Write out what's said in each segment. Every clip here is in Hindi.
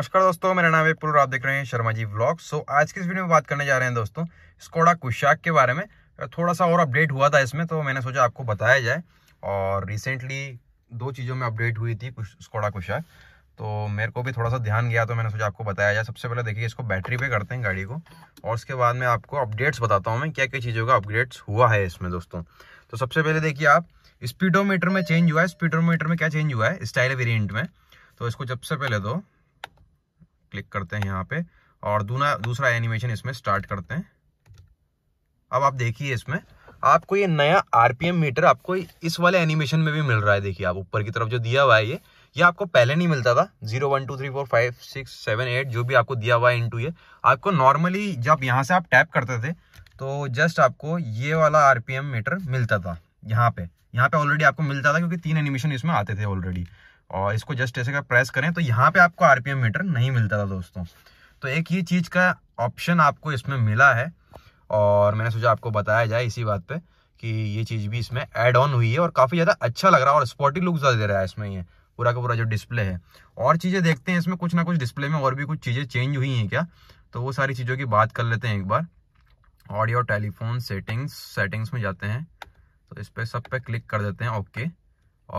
नमस्कार दोस्तों मेरा नाम है आप देख रहे हैं शर्मा जी ब्लॉग सो आज की इस वीडियो में बात करने जा रहे हैं दोस्तों स्कोडा कुशाक के बारे में थोड़ा सा और अपडेट हुआ था इसमें तो मैंने सोचा आपको बताया जाए और रिसेंटली दो चीज़ों में अपडेट हुई थी कुछ स्कोडा कुशाक तो मेरे को भी थोड़ा सा ध्यान गया तो मैंने सोचा आपको बताया जाए सबसे पहले देखिए इसको बैटरी पे करते हैं गाड़ी को और उसके बाद में आपको अपडेट्स बताता हूँ मैं क्या क्या चीज़ों का अपडेट्स हुआ है इसमें दोस्तों तो सबसे पहले देखिए आप स्पीडोमीटर में चेंज हुआ है स्पीडोमीटर में क्या चेंज हुआ है स्टाइल वेरियंट में तो इसको सबसे पहले तो क्लिक करते हैं यहाँ पे और दूना दूसरा एनिमेशन इसमें स्टार्ट करते हैं अब आप देखिए इसमें आपको ये नया आरपीएम मीटर आपको इस वाले एनिमेशन में भी मिल रहा है देखिए आप ऊपर की तरफ जो दिया हुआ है ये ये आपको पहले नहीं मिलता था zero one two three four five six seven eight जो भी आपको दिया हुआ है इनटू ये आपको नॉर्मली जब यहाँ से आप टैप करते थे तो जस्ट आपको ये वाला आरपीएम मीटर मिलता था यहाँ पे यहाँ पे ऑलरेडी आपको मिलता था क्योंकि तीन एनिमेशन इसमें आते थे ऑलरेडी और इसको जस्ट ऐसे का प्रेस करें तो यहाँ पे आपको आरपीएम मीटर नहीं मिलता था दोस्तों तो एक ये चीज़ का ऑप्शन आपको इसमें मिला है और मैंने सोचा आपको बताया जाए इसी बात पे कि ये चीज़ भी इसमें ऐड ऑन हुई है और काफ़ी ज़्यादा अच्छा लग रहा है और स्पॉटी लुक ज़्यादा दे रहा है इसमें ये पूरा का पूरा जो डिस्प्ले है और चीज़ें देखते हैं इसमें कुछ ना कुछ डिस्प्ले में और भी कुछ चीज़ें चेंज हुई हैं क्या तो वो सारी चीज़ों की बात कर लेते हैं एक बार ऑडियो टेलीफोन सेटिंग्स सेटिंग्स में जाते हैं तो इस पर सब पे क्लिक कर देते हैं ओके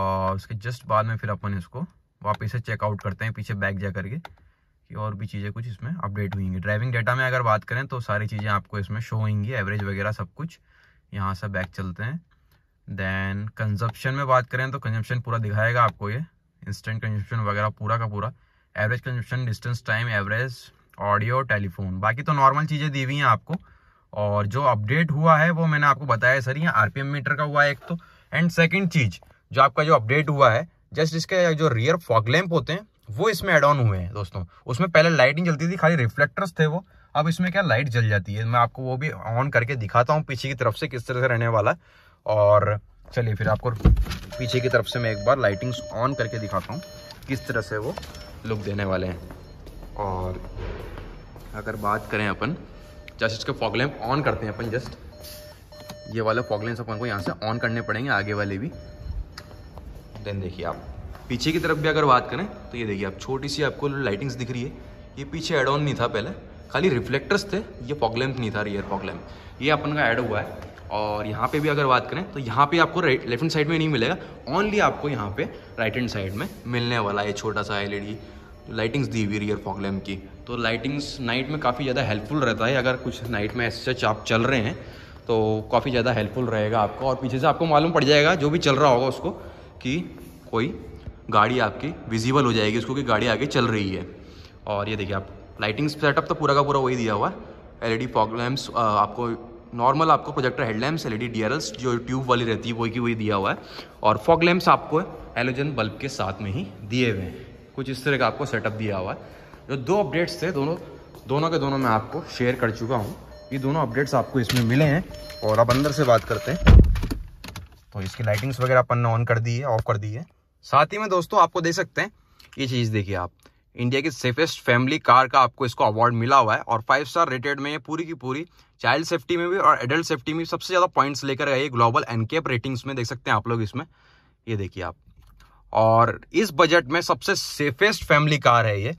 और उसके जस्ट बाद में फिर अपन इसको वापस से चेकआउट करते हैं पीछे बैग जा करके कि और भी चीज़ें कुछ इसमें अपडेट हुई हैं ड्राइविंग डाटा में अगर बात करें तो सारी चीज़ें आपको इसमें शो होंगी एवरेज वगैरह सब कुछ यहाँ से बैग चलते हैं देन कंजप्शन में बात करें तो कंजप्शन पूरा दिखाएगा आपको ये इंस्टेंट कंजप्शन वगैरह पूरा का पूरा average consumption distance time average audio telephone बाकी तो नॉर्मल चीज़ें दी हुई हैं आपको और जो अपडेट हुआ है वो मैंने आपको बताया सर यहाँ आरपीएम मीटर का हुआ है एक तो एंड सेकंड चीज़ जो आपका जो अपडेट हुआ है जस्ट इसके जो रियर फॉग लैम्प होते हैं वो इसमें एड ऑन हुए हैं दोस्तों उसमें पहले लाइट नहीं जलती थी खाली रिफ्लेक्टर्स थे वो अब इसमें क्या लाइट जल जाती है मैं आपको वो भी ऑन करके दिखाता हूँ पीछे की तरफ से किस तरह से रहने वाला और चलिए फिर आपको पीछे की तरफ से मैं एक बार लाइटिंग्स ऑन करके दिखाता हूँ किस तरह से वो लुक देने वाले हैं और अगर बात करें अपन जस्ट इसके फॉग ऑन करते हैं अपन जस्ट ये वाले फॉग अपन को यहाँ से ऑन करने पड़ेंगे आगे वाले भी देन देखिए आप पीछे की तरफ भी अगर बात करें तो ये देखिए आप छोटी सी आपको लाइटिंग्स दिख रही है ये पीछे एड ऑन नहीं था पहले खाली रिफ्लेक्टर्स थे ये पॉकलेम्प नहीं था रियर पॉगलैम्प ये अपन का ऐड हुआ है और यहाँ पे भी अगर बात करें तो यहाँ पे आपको राइट लेफ्ट हैंड साइड में नहीं मिलेगा ओनली आपको यहाँ पे राइट हैंड साइड में मिलने वाला है छोटा सा एलईडी लाइटिंग्स दी हुई रियर पॉकलेम की तो लाइटिंग्स नाइट में काफ़ी ज़्यादा हेल्पफुल रहता है अगर कुछ नाइट में सच आप चल रहे हैं तो काफ़ी ज़्यादा हेल्पफुल रहेगा आपको और पीछे से आपको मालूम पड़ जाएगा जो भी चल रहा होगा उसको कि कोई गाड़ी आपकी विजिबल हो जाएगी उसको कि गाड़ी आगे चल रही है और ये देखिए आप लाइटिंग सेटअप तो पूरा का पूरा वही दिया हुआ है L E D fog lamps आपको नॉर्मल आपको projector headlamps L E D D R Ls जो ट्यूब वाली रहती है वही की वही दिया हुआ है और फॉग लैम्प्स आपको एलोजन बल्ब के साथ में ही दिए हुए हैं कुछ इस तरह का आपको सेटअप दिया हुआ है जो दो अपडेट्स थे दोनों दोनों के दोनों मैं आपको शेयर कर चुका हूँ ये दोनों अपडेट्स आपको इसमें मिले हैं और अब अंदर से बात करते हैं तो इसकी लाइटिंग्स वगैरह अपन ने ऑन कर दी है ऑफ कर दी है साथ ही में दोस्तों आपको दे सकते हैं ये चीज़ देखिए आप इंडिया की सेफेस्ट फैमिली कार का आपको इसको अवार्ड मिला हुआ है और फाइव स्टार रेटेड में ये पूरी की पूरी चाइल्ड सेफ्टी में भी और एडल्ट सेफ्टी में भी सबसे ज़्यादा पॉइंट्स लेकर गए ग्लोबल एनकेप रेटिंग्स में देख सकते हैं आप लोग इसमें ये देखिए आप और इस बजट में सबसे सेफेस्ट फैमिली कार है ये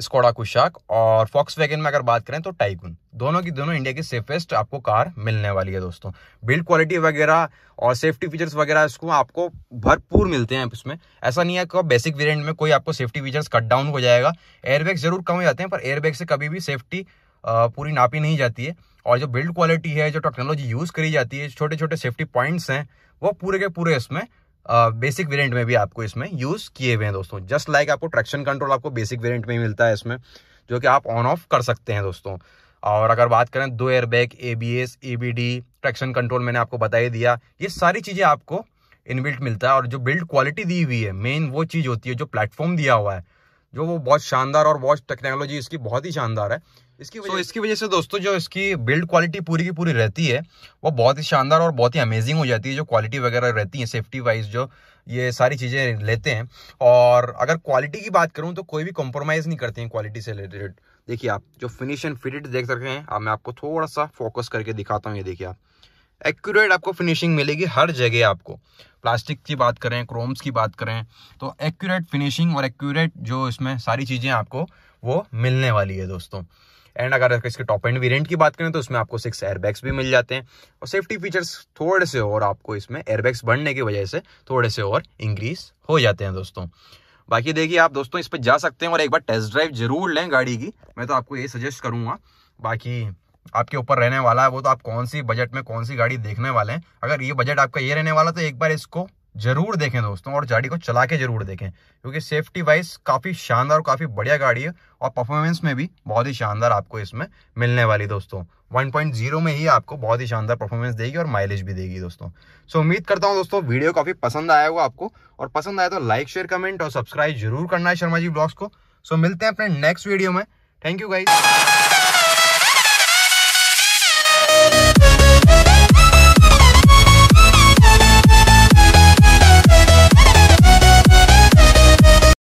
स्कोडा कुशाक और फॉक्स वैगन में अगर बात करें तो टाइगुन दोनों की दोनों इंडिया की सेफेस्ट आपको कार मिलने वाली है दोस्तों बिल्ड क्वालिटी वगैरह और सेफ्टी फीचर्स वगैरह इसको आपको भरपूर मिलते हैं इसमें ऐसा नहीं है कि बेसिक वेरियंट में कोई आपको सेफ्टी फीचर्स कट डाउन हो जाएगा एयरबैग जरूर कम हो जाते हैं पर एयरबैग से कभी भी सेफ्टी पूरी नापी नहीं जाती है और जो बिल्ड क्वालिटी है जो टेक्नोलॉजी यूज़ करी जाती है छोटे छोटे सेफ्टी पॉइंट्स हैं वो पूरे के पूरे इसमें बेसिक वेरिएंट में भी आपको इसमें यूज़ किए हुए हैं दोस्तों जस्ट लाइक like आपको ट्रैक्शन कंट्रोल आपको बेसिक वेरिएंट में मिलता है इसमें जो कि आप ऑन ऑफ कर सकते हैं दोस्तों और अगर बात करें दो airbag A B S A B D traction control मैंने आपको बता ही दिया ये सारी चीज़ें आपको इनबिल्ट मिलता है और जो बिल्ड क्वालिटी दी हुई है मेन वो चीज़ होती है जो प्लेटफॉर्म दिया हुआ है जो वो बहुत शानदार और वॉच टेक्नोलॉजी इसकी बहुत ही शानदार है इसकी वजह so, इसकी वजह से दोस्तों जो इसकी बिल्ड क्वालिटी पूरी की पूरी रहती है वो बहुत ही शानदार और बहुत ही अमेजिंग हो जाती है जो क्वालिटी वगैरह रहती है सेफ्टी वाइज जो ये सारी चीज़ें लेते हैं और अगर क्वालिटी की बात करूँ तो कोई भी कॉम्प्रोमाइज़ नहीं करते हैं क्वालिटी से रिलेटेड देखिए आप जो फिनिश एंड फिटेड देख सकते हैं अब मैं आपको थोड़ा सा फोकस करके दिखाता हूँ ये देखिए आप एक्यूरेट आपको फिनिशिंग मिलेगी हर जगह आपको प्लास्टिक की बात करें क्रोम्स की बात करें तो एक्यूरेट फिनिशिंग और एक्यूरेट जो इसमें सारी चीज़ें आपको वो मिलने वाली है दोस्तों एंड अगर इसके टॉप एंड वेरिएंट की बात करें तो उसमें आपको सिक्स एयरबैग्स भी मिल जाते हैं और सेफ्टी फीचर्स थोड़े से और आपको इसमें एयरबैग्स बढ़ने की वजह से थोड़े से और इंक्रीज हो जाते हैं दोस्तों बाकी देखिए आप दोस्तों इस पर जा सकते हैं और एक बार टेस्ट ड्राइव जरूर लें गाड़ी की मैं तो आपको ये सजेस्ट करूँगा बाकी आपके ऊपर रहने वाला है वो तो आप कौन सी बजट में कौन सी गाड़ी देखने वाले हैं अगर ये बजट आपका ये रहने वाला तो एक बार इसको जरूर देखें दोस्तों और गाड़ी को चला के जरूर देखें क्योंकि सेफ्टी वाइज काफ़ी शानदार और काफ़ी बढ़िया गाड़ी है और परफॉर्मेंस में भी बहुत ही शानदार आपको इसमें मिलने वाली दोस्तों 1.0 में ही आपको बहुत ही शानदार परफॉर्मेंस देगी और माइलेज भी देगी दोस्तों सो so, उम्मीद करता हूँ दोस्तों वीडियो काफ़ी पसंद आया होगा आपको और पसंद आया तो लाइक शेयर कमेंट और सब्सक्राइब जरूर करना है शर्मा जी ब्लॉग्स को सो so, मिलते हैं अपने नेक्स्ट वीडियो में थैंक यू गाइज Bye.